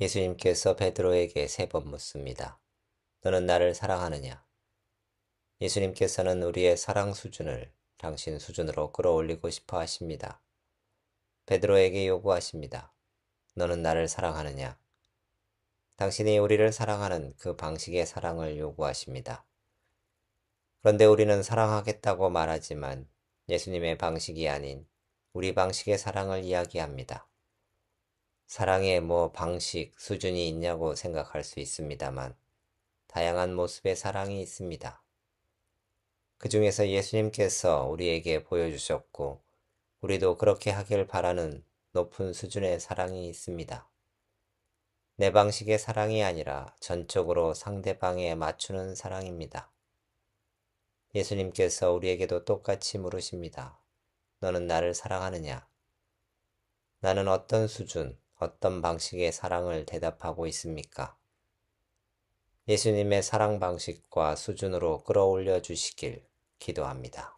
예수님께서 베드로에게 세 번 묻습니다. 너는 나를 사랑하느냐? 예수님께서는 우리의 사랑 수준을 당신 수준으로 끌어올리고 싶어 하십니다. 베드로에게 요구하십니다. 너는 나를 사랑하느냐? 당신이 우리를 사랑하는 그 방식의 사랑을 요구하십니다. 그런데 우리는 사랑하겠다고 말하지만 예수님의 방식이 아닌 우리 방식의 사랑을 이야기합니다. 사랑의 뭐 방식, 수준이 있냐고 생각할 수 있습니다만 다양한 모습의 사랑이 있습니다. 그 중에서 예수님께서 우리에게 보여주셨고 우리도 그렇게 하길 바라는 높은 수준의 사랑이 있습니다. 내 방식의 사랑이 아니라 전적으로 상대방에 맞추는 사랑입니다. 예수님께서 우리에게도 똑같이 물으십니다. 너는 나를 사랑하느냐? 나는 어떤 수준, 어떤 방식의 사랑을 대답하고 있습니까? 예수님의 사랑 방식과 수준으로 끌어올려 주시길 기도합니다.